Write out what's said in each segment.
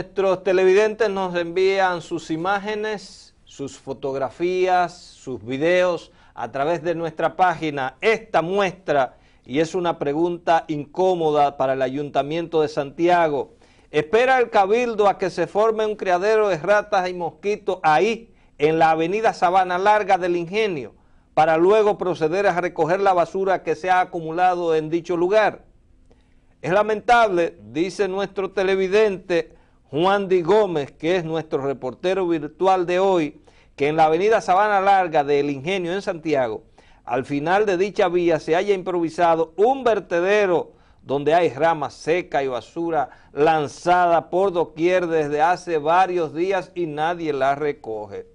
Nuestros televidentes nos envían sus imágenes, sus fotografías, sus videos a través de nuestra página. Esta muestra, y es una pregunta incómoda para el Ayuntamiento de Santiago, ¿espera el Cabildo a que se forme un criadero de ratas y mosquitos ahí, en la avenida Sabana Larga del Ingenio, para luego proceder a recoger la basura que se ha acumulado en dicho lugar? Es lamentable, dice nuestro televidente, Juan Di Gómez, que es nuestro reportero virtual de hoy, que en la avenida Sabana Larga del Ingenio en Santiago, al final de dicha vía se haya improvisado un vertedero donde hay ramas seca y basura lanzada por doquier desde hace varios días y nadie la recoge.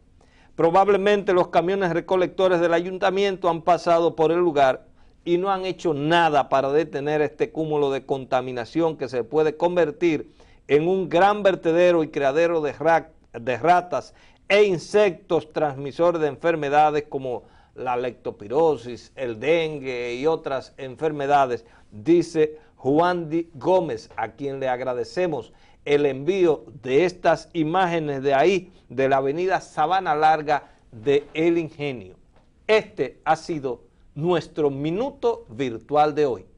Probablemente los camiones recolectores del ayuntamiento han pasado por el lugar y no han hecho nada para detener este cúmulo de contaminación que se puede convertir en un gran vertedero y criadero de, ratas e insectos transmisores de enfermedades como la lectopirosis, el dengue y otras enfermedades, dice Juan D. Gómez, a quien le agradecemos el envío de estas imágenes de ahí, de la avenida Sabana Larga de El Ingenio. Este ha sido nuestro minuto virtual de hoy.